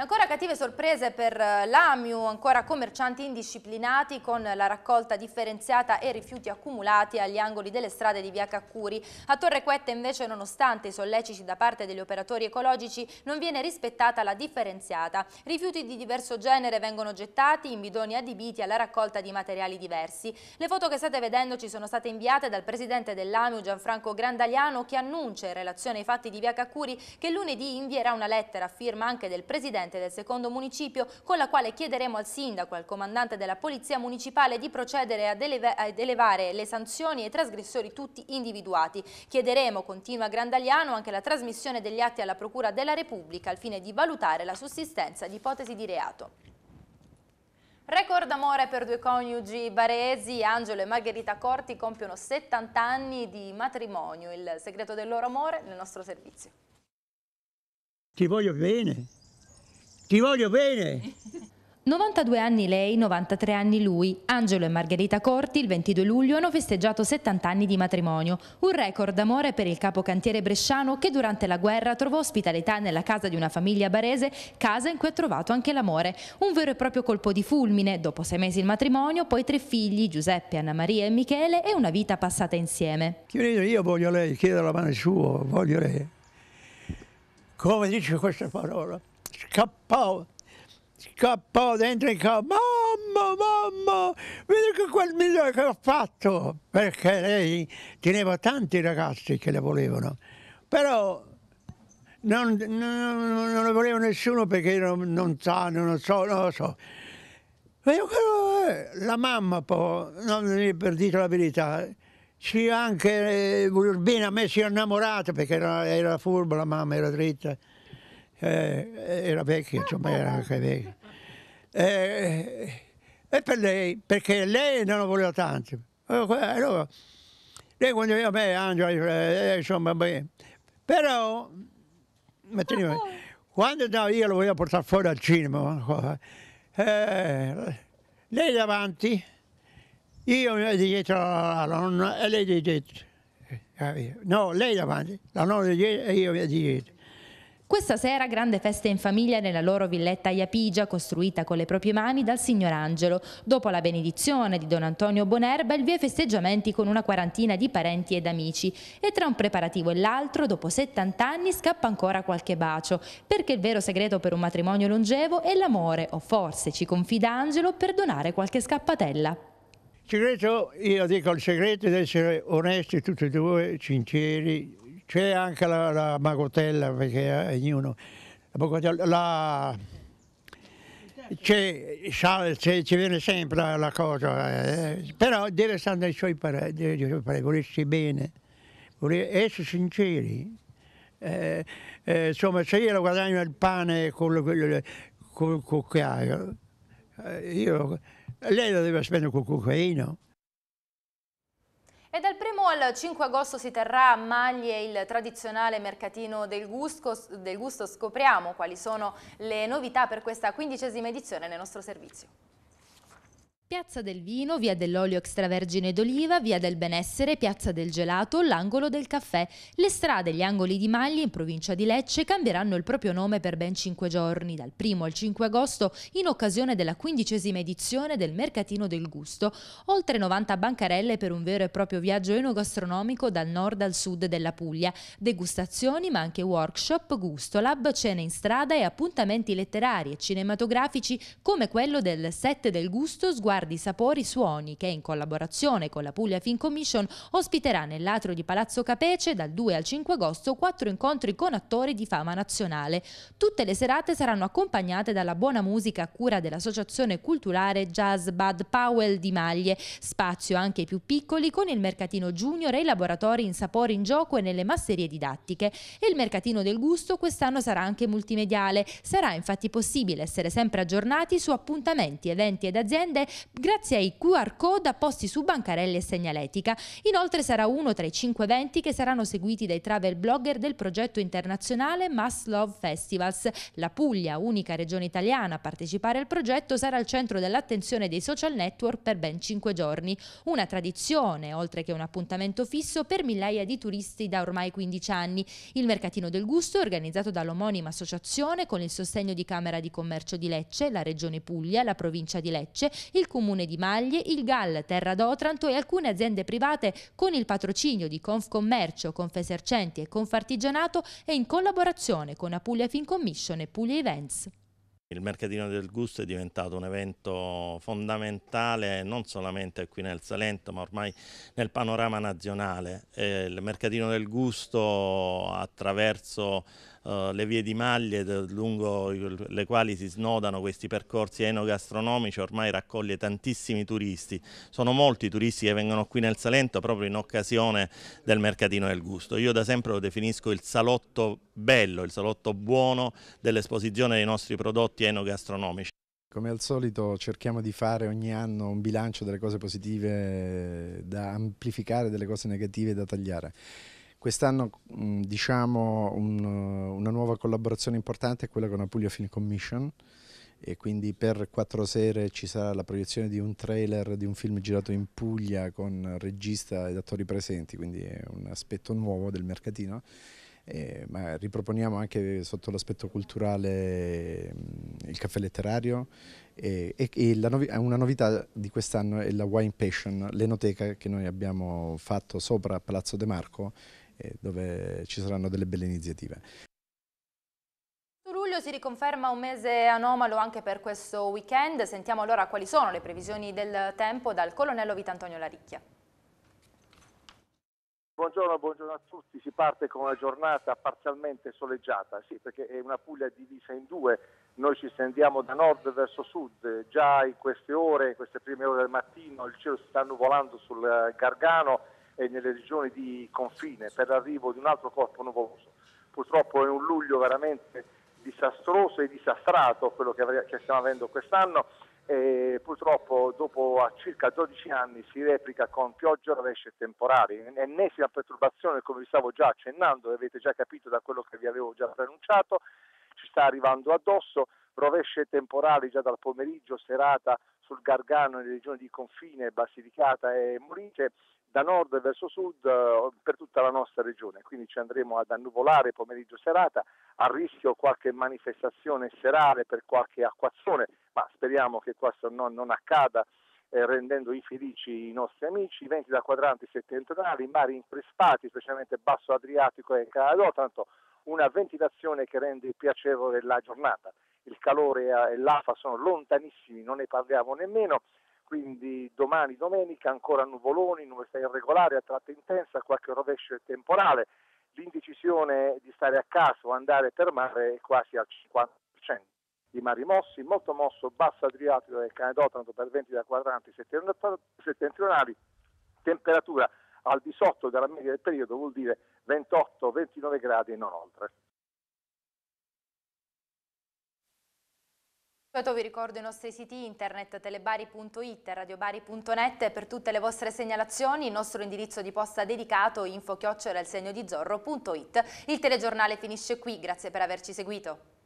ancora cattive sorprese per eh, l'AMIU, ancora commercianti indisciplinati con la raccolta differenziata e rifiuti accumulati agli angoli delle strade di via Caccuri. A Torre Quetta invece nonostante i solleciti da parte degli operatori ecologici non viene rispettata la differenziata. Rifiuti di diverso genere vengono gettati in bidoni adibiti alla raccolta di materiali diversi. Le foto che state vedendo ci sono state inviate dal presidente dell'AMIU Gianfranco Grandaliano che annuncia in relazione ai fatti di via Caccuri che lunedì invierà una lettera a firma anche del presidente presidente del secondo municipio, con la quale chiederemo al sindaco e al comandante della Polizia Municipale di procedere ad, eleva ad elevare le sanzioni ai trasgressori tutti individuati. Chiederemo, continua Grandaliano, anche la trasmissione degli atti alla Procura della Repubblica al fine di valutare la sussistenza di ipotesi di reato. Record amore per due coniugi baresi, Angelo e Margherita Corti compiono 70 anni di matrimonio. Il segreto del loro amore nel nostro servizio. Ti voglio bene, ti voglio bene! 92 anni lei, 93 anni lui. Angelo e Margherita Corti il 22 luglio hanno festeggiato 70 anni di matrimonio, un record d'amore per il capocantiere bresciano che durante la guerra trovò ospitalità nella casa di una famiglia barese, casa in cui ha trovato anche l'amore. Un vero e proprio colpo di fulmine, dopo sei mesi il matrimonio, poi tre figli, Giuseppe, Anna Maria e Michele e una vita passata insieme. Io voglio lei, chiedo la mano sua, voglio lei. Come dice questa parola? scappò, scappò dentro e diceva mamma, mamma, vedi che quel migliore che ho fatto, perché lei teneva tanti ragazzi che le volevano, però non, non, non le voleva nessuno perché non, non sa, non lo so, non lo so. la mamma poi, non mi per dire la verità, sì, anche eh, Urbina a me si è innamorata perché era, era furba la mamma, era dritta eh, era vecchia, insomma era anche vecchia. E, eh, e, per lei, perché lei non lo voleva tanto. Allora, lei quando io beh, Angela, eh, insomma, beh, però, teneva, ah, ah. quando no, io lo volevo portare fuori al cinema, eh, lei davanti, io dietro la nonna e lei dietro. Eh, no, lei davanti, la nonna di dietro e io mi dietro. Questa sera grande festa in famiglia nella loro villetta Iapigia costruita con le proprie mani dal signor Angelo. Dopo la benedizione di Don Antonio Bonerba il via festeggiamenti con una quarantina di parenti ed amici e tra un preparativo e l'altro dopo 70 anni scappa ancora qualche bacio perché il vero segreto per un matrimonio longevo è l'amore o forse ci confida Angelo per donare qualche scappatella. Il segreto, io dico il segreto è di essere onesti tutti e due, sinceri, c'è anche la, la Magotella, perché eh, ognuno... La c'è, ci viene sempre la, cosa, eh, però deve stare dai suoi pareri, volersi bene, essere sinceri. Eh, eh, insomma, se io lo guadagno il pane con il col cucchiaio, eh, io, lei lo deve spendere con il cucchiaino al 5 agosto si terrà a Maglie il tradizionale mercatino del gusto, del gusto. Scopriamo quali sono le novità per questa quindicesima edizione nel nostro servizio. Piazza del Vino, Via dell'Olio Extravergine d'Oliva, Via del Benessere, Piazza del Gelato, l'angolo del caffè. Le strade e gli angoli di Maglie in provincia di Lecce cambieranno il proprio nome per ben cinque giorni, dal 1 al 5 agosto, in occasione della quindicesima edizione del Mercatino del Gusto. Oltre 90 bancarelle per un vero e proprio viaggio enogastronomico dal nord al sud della Puglia. Degustazioni ma anche workshop, gusto, lab, cene in strada e appuntamenti letterari e cinematografici come quello del 7 del Gusto, sguardo miliardi sapori suoni che in collaborazione con la Puglia Film Commission ospiterà nell'atrio di Palazzo Capece dal 2 al 5 agosto quattro incontri con attori di fama nazionale. Tutte le serate saranno accompagnate dalla buona musica a cura dell'associazione culturale Jazz Bud Powell di Maglie, spazio anche ai più piccoli con il mercatino junior e i laboratori in sapori in gioco e nelle masserie didattiche e il mercatino del gusto quest'anno sarà anche multimediale. Sarà infatti possibile essere sempre aggiornati su appuntamenti, eventi ed aziende grazie ai QR code apposti su bancarelli e segnaletica. Inoltre sarà uno tra i cinque eventi che saranno seguiti dai travel blogger del progetto internazionale Mass Love Festivals. La Puglia, unica regione italiana a partecipare al progetto, sarà al centro dell'attenzione dei social network per ben cinque giorni. Una tradizione, oltre che un appuntamento fisso, per migliaia di turisti da ormai 15 anni. Il mercatino del gusto è organizzato dall'omonima associazione con il sostegno di Camera di Commercio di Lecce, la Regione Puglia, la Provincia di Lecce, il Comune Comune di Maglie, il GAL Terra d'Otranto e alcune aziende private con il patrocinio di Confcommercio, Confesercenti e Confartigianato e in collaborazione con Apulia Commission e Puglia Events. Il mercatino del gusto è diventato un evento fondamentale non solamente qui nel Salento ma ormai nel panorama nazionale. Eh, il mercatino del gusto attraverso eh, le vie di maglie lungo le quali si snodano questi percorsi enogastronomici ormai raccoglie tantissimi turisti. Sono molti i turisti che vengono qui nel Salento proprio in occasione del mercatino del gusto. Io da sempre lo definisco il salotto bello, il salotto buono dell'esposizione dei nostri prodotti enogastronomici. Come al solito cerchiamo di fare ogni anno un bilancio delle cose positive da amplificare, delle cose negative da tagliare. Quest'anno mm, diciamo un, eh, una nuova collaborazione importante è quella con la Puglia Film Commission e quindi per quattro sere ci sarà la proiezione di un trailer di un film girato in Puglia con regista ed attori presenti, quindi è un aspetto nuovo del mercatino. Eh, ma riproponiamo anche sotto l'aspetto culturale mm, il caffè letterario e, e, e novi una novità di quest'anno è la Wine Passion, l'enoteca che noi abbiamo fatto sopra Palazzo De Marco dove ci saranno delle belle iniziative. Luglio si riconferma un mese anomalo anche per questo weekend, sentiamo allora quali sono le previsioni del tempo dal colonnello Vitantonio Laricchia. Buongiorno, buongiorno, a tutti, si parte con una giornata parzialmente soleggiata, sì, perché è una Puglia divisa in due, noi ci stendiamo da nord verso sud, già in queste ore, in queste prime ore del mattino il cielo si sta nuvolando sul Gargano, e nelle regioni di confine per l'arrivo di un altro corpo nuvoloso. Purtroppo è un luglio veramente disastroso e disastrato quello che, che stiamo avendo quest'anno e purtroppo dopo circa 12 anni si replica con piogge, rovesci e temporali. Ennesima perturbazione, come vi stavo già accennando, avete già capito da quello che vi avevo già preannunciato, ci sta arrivando addosso, rovesce temporali già dal pomeriggio, serata sul Gargano nelle regioni di confine, Basilicata e Molise da nord verso sud eh, per tutta la nostra regione, quindi ci andremo ad annuvolare pomeriggio serata, a rischio qualche manifestazione serale per qualche acquazzone, ma speriamo che questo non, non accada eh, rendendo infelici i nostri amici, i venti da quadranti settentrionali, i mari increspati, specialmente Basso Adriatico e Canadò, tanto una ventilazione che rende piacevole la giornata. Il calore e eh, l'afa sono lontanissimi, non ne parliamo nemmeno, quindi domani domenica ancora nuvoloni, nuvolità irregolare, a tratta intensa, qualche rovescio temporale, l'indecisione di stare a casa o andare per mare è quasi al 50%. I mari mossi, molto mosso, basso Adriatico e Canedotanto per venti da quadranti settentrionali, temperatura al di sotto della media del periodo vuol dire 28-29 gradi e non oltre. vi ricordo i nostri siti internet telebari.it e radiobari.net per tutte le vostre segnalazioni, il nostro indirizzo di posta dedicato info chiocciola il segno di zorro.it. Il telegiornale finisce qui, grazie per averci seguito.